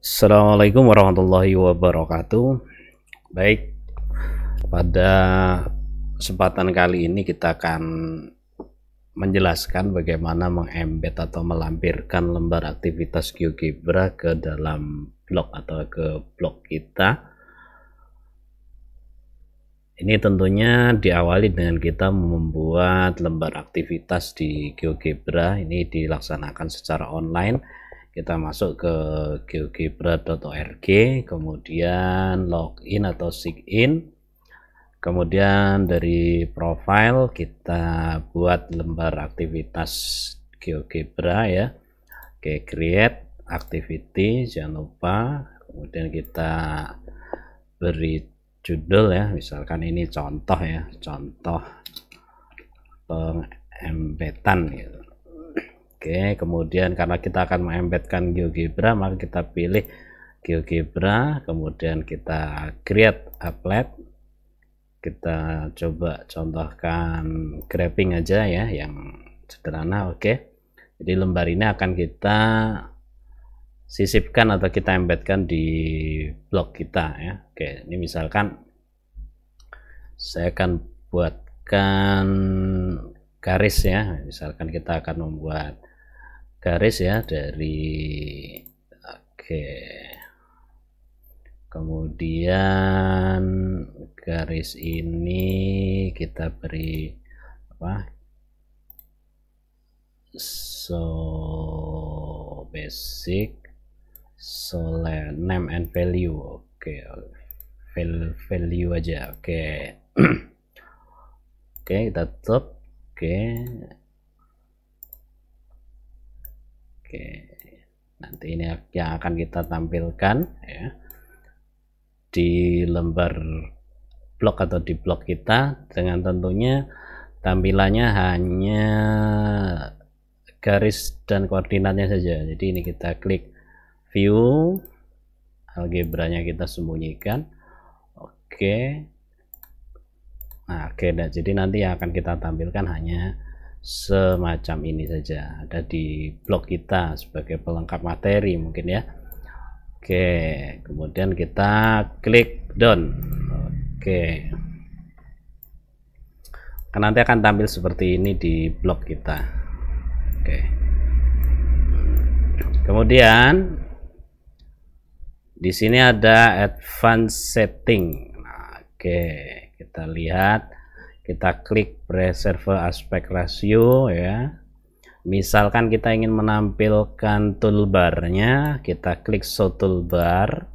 Assalamualaikum warahmatullahi wabarakatuh. Baik, pada kesempatan kali ini kita akan menjelaskan bagaimana mengembed atau melampirkan lembar aktivitas GeoGebra ke dalam blog atau ke blog kita. Ini tentunya diawali dengan kita membuat lembar aktivitas di GeoGebra. Ini dilaksanakan secara online kita masuk ke geogebra.org kemudian login atau sign in kemudian dari profile kita buat lembar aktivitas GeoGebra ya oke create activity jangan lupa kemudian kita beri judul ya misalkan ini contoh ya contoh pengembetan gitu Oke, kemudian karena kita akan mengembedkan GeoGebra, maka kita pilih GeoGebra, kemudian kita create applet. Kita coba contohkan grabbing aja ya yang sederhana, oke. Jadi lembar ini akan kita sisipkan atau kita embedkan di blog kita ya. Oke, ini misalkan saya akan buatkan garis ya misalkan kita akan membuat garis ya dari oke kemudian garis ini kita beri apa so basic so name and value oke okay. value aja oke okay. oke okay, kita tutup oke okay. oke nanti ini yang akan kita tampilkan ya di lembar blog atau di blog kita dengan tentunya tampilannya hanya garis dan koordinatnya saja jadi ini kita klik view algebranya kita sembunyikan oke okay. nah oke okay, nah, jadi nanti yang akan kita tampilkan hanya semacam ini saja ada di blog kita sebagai pelengkap materi mungkin ya oke kemudian kita klik down oke kan nanti akan tampil seperti ini di blog kita oke kemudian di sini ada advanced setting nah, oke kita lihat kita klik preserve aspect ratio ya misalkan kita ingin menampilkan toolbarnya kita klik show toolbar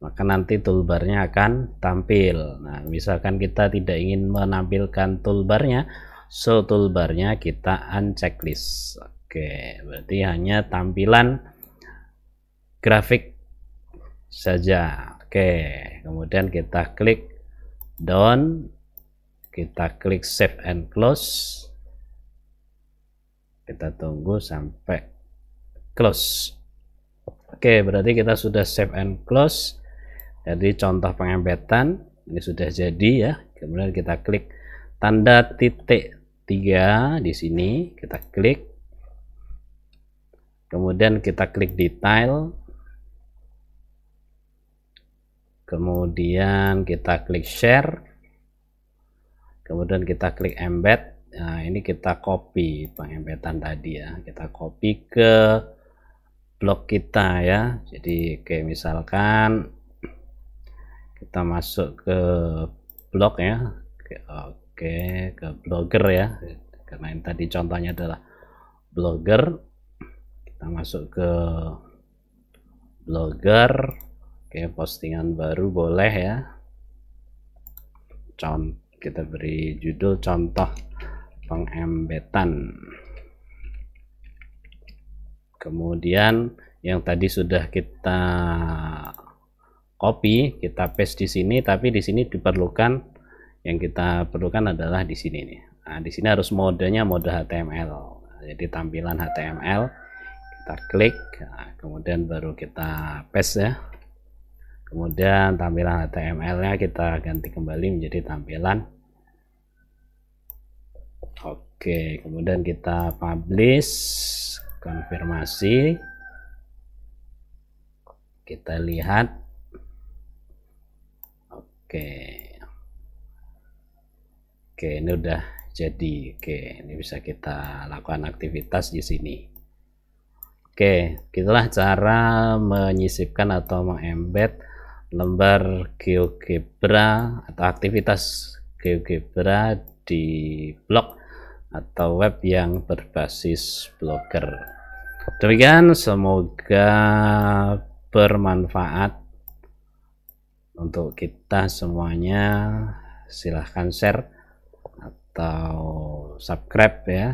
maka nanti toolbarnya akan tampil nah misalkan kita tidak ingin menampilkan toolbarnya show toolbarnya kita uncheck list oke berarti hanya tampilan grafik saja oke kemudian kita klik down kita klik save and close kita tunggu sampai close oke berarti kita sudah save and close jadi contoh pengembetan ini sudah jadi ya kemudian kita klik tanda titik tiga di sini kita klik kemudian kita klik detail kemudian kita klik share kemudian kita klik embed nah ini kita copy pengembetan tadi ya kita copy ke blog kita ya jadi kayak misalkan kita masuk ke blog ya oke, oke ke blogger ya karena yang tadi contohnya adalah blogger kita masuk ke blogger oke postingan baru boleh ya contoh kita beri judul contoh pengembetan kemudian yang tadi sudah kita copy kita paste di sini tapi di sini diperlukan yang kita perlukan adalah di sini nih nah, di sini harus modenya mode HTML jadi tampilan HTML kita klik nah, kemudian baru kita paste ya kemudian tampilan HTML nya kita ganti kembali menjadi tampilan Oke kemudian kita publish konfirmasi kita lihat Oke Oke ini udah jadi Oke ini bisa kita lakukan aktivitas di sini Oke, itulah cara menyisipkan atau mengembed lembar GeoGebra atau aktivitas GeoGebra di blog atau web yang berbasis blogger. Demikian semoga bermanfaat untuk kita semuanya. Silahkan share atau subscribe ya.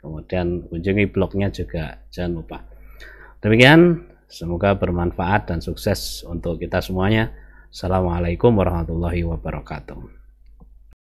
Kemudian kunjungi blognya juga jangan lupa. Demikian Semoga bermanfaat dan sukses untuk kita semuanya. Assalamualaikum warahmatullahi wabarakatuh.